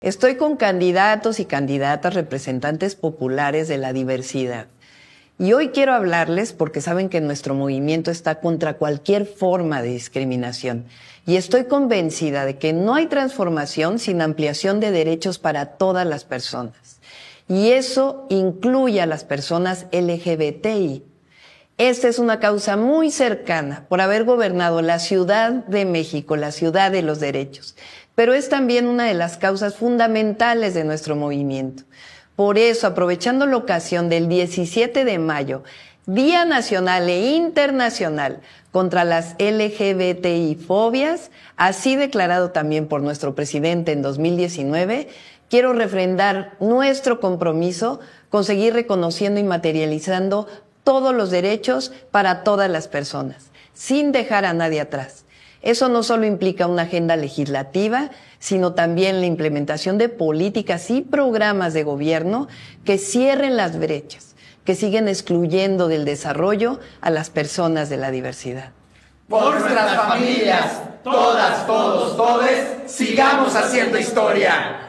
Estoy con candidatos y candidatas representantes populares de la diversidad. Y hoy quiero hablarles porque saben que nuestro movimiento está contra cualquier forma de discriminación. Y estoy convencida de que no hay transformación sin ampliación de derechos para todas las personas. Y eso incluye a las personas LGBTI, esta es una causa muy cercana por haber gobernado la Ciudad de México, la ciudad de los derechos, pero es también una de las causas fundamentales de nuestro movimiento. Por eso, aprovechando la ocasión del 17 de mayo, Día Nacional e Internacional contra las LGBTI fobias, así declarado también por nuestro presidente en 2019, quiero refrendar nuestro compromiso con seguir reconociendo y materializando todos los derechos para todas las personas, sin dejar a nadie atrás. Eso no solo implica una agenda legislativa, sino también la implementación de políticas y programas de gobierno que cierren las brechas, que siguen excluyendo del desarrollo a las personas de la diversidad. Por nuestras familias, todas, todos, todes, sigamos haciendo historia.